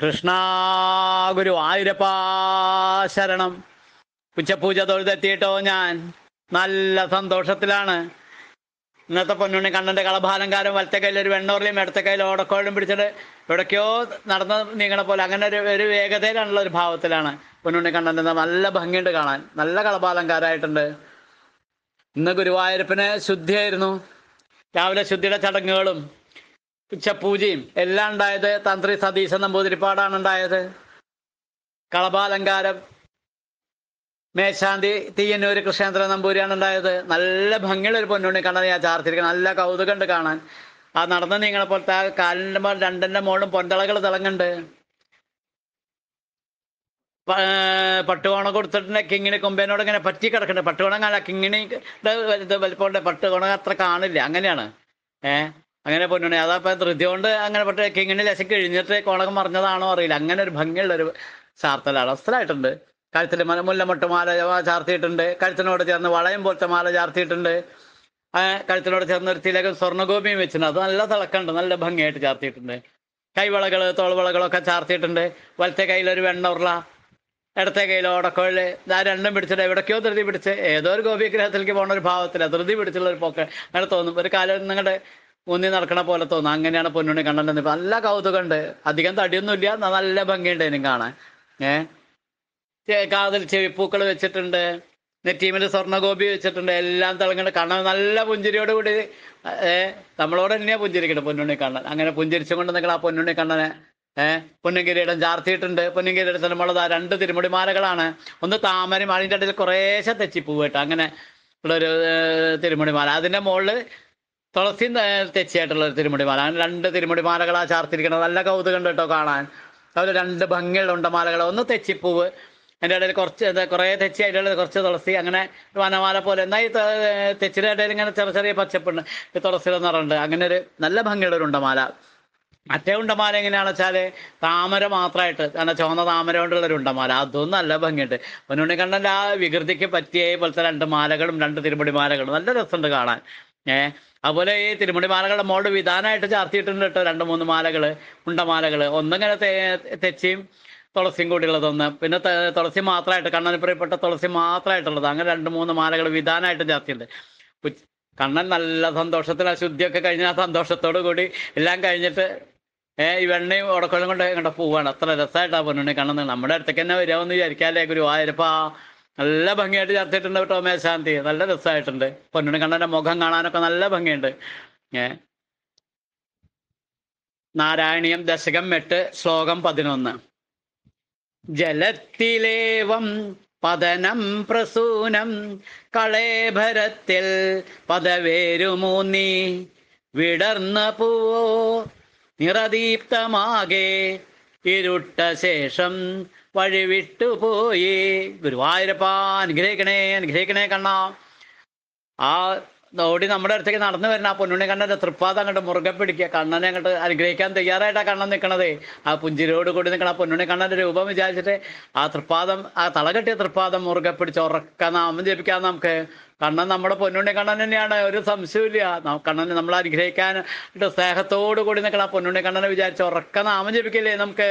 കൃഷ്ണ ഗുരു ആയിരപ്പാ ശരണം ഉച്ചപൂജ തൊഴുതെത്തിയിട്ടോ ഞാൻ നല്ല സന്തോഷത്തിലാണ് ഇന്നത്തെ പൊന്നുണ്ണി കണ്ണന്റെ കളഭാലങ്കാരം വലത്തെ കയ്യിൽ ഒരു വെണ്ണൂറിലും ഇടത്തെ കയ്യിൽ ഓടക്കോളിലും പിടിച്ചിട്ട് എവിടേക്കോ നടന്ന നീങ്ങണ പോലെ അങ്ങനെ ഒരു ഒരു വേഗതയിലാണുള്ള ഒരു ഭാവത്തിലാണ് പൊന്നുണ്ണി കണ്ണന്റെ നല്ല ഭംഗിയുണ്ട് കാണാൻ നല്ല കളഭാലങ്കാരായിട്ടുണ്ട് ഇന്ന് ഗുരുവായൂരപ്പന് ശുദ്ധിയായിരുന്നു രാവിലെ ശുദ്ധിയുടെ ചടങ്ങുകളും ഉച്ചപൂജയും എല്ലാം ഉണ്ടായത് തന്ത്രി സതീശൻ നമ്പൂതിരിപ്പാടാണ് ഉണ്ടായത് കളഭാലങ്കാരം മേശാന്തി തീയന്നൂര് കൃഷ്ണേന്ദ്ര നമ്പൂരിയാണ് ഉണ്ടായത് നല്ല ഭംഗിയുള്ള ഒരു പൊന്നുണ്ണി കണ്ടത് ഞാൻ ചാർത്തിരിക്കുന്നത് നല്ല കൗതുകമുണ്ട് കാണാൻ ആ നടന്ന നീങ്ങളെ പോലത്തെ ആ കാലിൻ്റെ മുകളിൽ രണ്ടിൻ്റെ മുകളിലും പൊന്തളകൾ തിളങ്ങുണ്ട് പട്ടുകോണം കൊടുത്തിട്ടുണ്ട് കിങ്ങിണി കൊമ്പേനോട് ഇങ്ങനെ പറ്റി കിടക്കുന്നുണ്ട് പട്ടുകോണം കാണില്ല കിങ്ങിണി വലിപ്പമുണ്ട് പട്ടുകോണം അത്ര കാണില്ല അങ്ങനെയാണ് ഏഹ് അങ്ങനെ പൊന്നുണി അതപ്പോ ധൃതി കൊണ്ട് അങ്ങനെ പറ്റേ കിങ്ങിന് ലശ കഴിഞ്ഞിട്ട് കോണകം പറഞ്ഞതാണോ അറിയില്ല അങ്ങനെ ഒരു ഭംഗിയുള്ള ഒരു ചാർത്തലാണ് അസ്ഥലമായിട്ടുണ്ട് കഴുത്തിൽ മുല്ലമൊട്ട് മാല ചാർത്തിയിട്ടുണ്ട് കഴുത്തിനോട് ചേർന്ന് വളയം പോലത്തെ മാല ചാർത്തിയിട്ടുണ്ട് കഴുത്തിനോട് ചേർന്ന് ഒരു തിലകം സ്വർണ്ണഗോപിയും വെച്ചിട്ടുണ്ട് അത് നല്ല തിളക്കമുണ്ട് നല്ല ഭംഗിയായിട്ട് ചാർത്തിയിട്ടുണ്ട് കൈവളകൾ തോൾവളകളൊക്കെ ചാർത്തിയിട്ടുണ്ട് വലത്തെ കയ്യിൽ ഒരു ഉരുള ഇടത്തെ കയ്യിൽ ഓടക്കോഴ് ഞാൻ രണ്ടും പിടിച്ചിട്ട് എവിടേക്കോ ധൃതി പിടിച്ച് ഏതോ ഒരു ഗോപിഗ്രഹത്തിലേക്ക് പോകേണ്ട ഒരു ഭാവത്തില്ല ധൃതി പിടിച്ചുള്ള ഒരു പോക്ക് അങ്ങനെ തോന്നും ഒരു കാലം നിങ്ങളുടെ മുന്നി നടക്കണ പോലെ തോന്നുന്നു അങ്ങനെയാണ് പൊന്നുണ്ണി കണ്ണൻ നല്ല കൗതുകമുണ്ട് അധികം തടിയൊന്നുമില്ല നല്ല ഭംഗിയുണ്ട് എനിക്ക് കാണാൻ ഏഹ് കാതിൽ ചെവിപ്പൂക്കൾ വെച്ചിട്ടുണ്ട് നെറ്റീമിൽ സ്വർണ്ണഗോപി വെച്ചിട്ടുണ്ട് എല്ലാം തിളങ്ങുന്നുണ്ട് കണ്ണൻ നല്ല പുഞ്ചിരിയോട് കൂടി ഏഹ് നമ്മളോട് തന്നെയാ പുഞ്ചിരിക്കണം പൊന്നുണ്ണി കണ്ണൻ അങ്ങനെ പുഞ്ചിരിച്ചുകൊണ്ട് നിങ്ങൾ ആ പൊന്നുണ്ണി കണ്ണനെ ഏഹ് പൊന്നുംകിരീടം ചാർത്തിയിട്ടുണ്ട് പൊന്നുംകിരീടത്തിന് നമ്മളത് രണ്ട് തിരുമുടിമാലകളാണ് ഒന്ന് താമരയും അതിൻ്റെ ഇടയിൽ കുറേശ്ശെ തെച്ചിപ്പൂ കേട്ടോ അങ്ങനെ ഉള്ളൊരു തിരുമുടിമാല അതിൻ്റെ മുകളിൽ തുളസി തെച്ചിയായിട്ടുള്ള ഒരു തിരുമുടിമാല അങ്ങനെ രണ്ട് തിരുമുടിമാലകളാ ചാർത്തിരിക്കുന്നത് നല്ല കൗതുകം കേട്ടോ കാണാൻ അതുപോലെ രണ്ട് ഭംഗിയുള്ള ഉണ്ടമാലകൾ ഒന്ന് തെച്ചിപ്പൂവ് എൻ്റെ ഇടയിൽ കുറച്ച് എന്താ കുറേ തെച്ചി അതിൻ്റെ ഇടയിൽ കുറച്ച് തുളസി അങ്ങനെ വനമാല പോലെ എന്നാൽ ഈ തെച്ചിൻ്റെ ഇടയിൽ ഇങ്ങനെ ചെറിയ ചെറിയ പച്ചപ്പുണ്ട് ഈ തുളസിയുടെ നിറമുണ്ട് അങ്ങനെ ഒരു നല്ല ഭംഗിയുള്ള ഒരു ഉണ്ടമാല മറ്റേ ഉണ്ടമാല എങ്ങനെയാണെന്ന് വെച്ചാല് താമര മാത്രമായിട്ട് കാരണം ചുവന്ന താമര കൊണ്ടുള്ള ഒരു ഉണ്ടമാല അതും നല്ല ഭംഗിയുണ്ട് പൊന്നുണ്ണിക്കണ്ണൻ്റെ ആ വികൃതിക്ക് പറ്റിയ പോലത്തെ രണ്ട് മാലകളും രണ്ട് തിരുമുടി മാലകളും നല്ല രസമുണ്ട് കാണാൻ ഏ അതുപോലെ ഈ തിരുമുടി മാലകളുടെ മോള് വിധാനമായിട്ട് ചാർത്തിയിട്ടുണ്ട് കേട്ടോ രണ്ട് മൂന്ന് മാലകൾ ഉണ്ടമാലകൾ ഒന്നിങ്ങനെ തെച്ചിയും തുളസിയും കൂടിയുള്ളതൊന്ന് പിന്നെ തുളസി മാത്രമായിട്ട് കണ്ണന് പ്രിയപ്പെട്ട തുളസി മാത്രമായിട്ടുള്ളത് അങ്ങനെ രണ്ട് മൂന്ന് മാലകൾ വിധാനമായിട്ട് ചാർത്തിയുണ്ട് കണ്ണൻ നല്ല സന്തോഷത്തിൽ ആ ശുദ്ധിയൊക്കെ കഴിഞ്ഞ ആ സന്തോഷത്തോടു കൂടി എല്ലാം കഴിഞ്ഞിട്ട് ഏ ഈ വെണ്ണയും ഉടക്കൊള്ളും കൊണ്ട് ഇങ്ങോട്ട് പോവാണ് അത്ര രസമായിട്ടാണ് പൊന്നുണ്ണി കണ്ണൻ നമ്മുടെ അടുത്തേക്ക് തന്നെ വരുമെന്ന് വിചാരിക്കാല്ലേ ഗുരുവായൂരപ്പാ നല്ല ഭംഗിയായിട്ട് ചർച്ച കേട്ടോ മേശാന്തി നല്ല രസമായിട്ടുണ്ട് പൊന്നുണ്ണി കണ്ണൻ്റെ മുഖം കാണാനൊക്കെ നല്ല ഭംഗിയുണ്ട് ഏ നാരായണീയം ദശകം എട്ട് ശ്ലോകം പതിനൊന്ന് ജലത്തിലേവം പതനം പ്രസൂനം കളേഭരത്തിൽ പദവേരുമൂന്നി വിടർന്ന പൂവോ നിറദീപ്തമാകെ ഇരുട്ട ശേഷം വഴി വിട്ടുപോയി ഗുരുവായൂരപ്പ അനുഗ്രഹിക്കണേ അനുഗ്രഹിക്കണേ കണ്ണ ആ ഓടി നമ്മുടെ അടുത്തേക്ക് നടന്നു വരുന്ന ആ പൊന്നുണ്ണി കണ്ണൻ്റെ തൃപ്പാത അങ്ങോട്ട് മുറുകെ പിടിക്കുക കണ്ണനെ അങ്ങോട്ട് അനുഗ്രഹിക്കാൻ തയ്യാറായിട്ടാ കണ്ണൻ നിൽക്കണത് ആ പുഞ്ചിരിയോട് കൂടി നിൽക്കണം ആ പൊന്നുണ്ണി കണ്ണൻ്റെ രൂപം വിചാരിച്ചിട്ട് ആ തൃപ്പാദം ആ തളകെട്ടിയ തൃപ്പാദം മുറുകെ പിടിച്ച് ഉറക്ക നാമം ജപിക്കാം നമുക്ക് കണ്ണൻ നമ്മുടെ പൊന്നുണ്ണി കണ്ണൻ തന്നെയാണ് ഒരു സംശയമില്ല കണ്ണനെ നമ്മൾ അനുഗ്രഹിക്കാൻ സ്നേഹത്തോടു കൂടി നിൽക്കണം ആ പൊന്നുണ്ണി കണ്ണനെ വിചാരിച്ച് ഉറക്ക നാമം ജപിക്കില്ലേ നമുക്ക്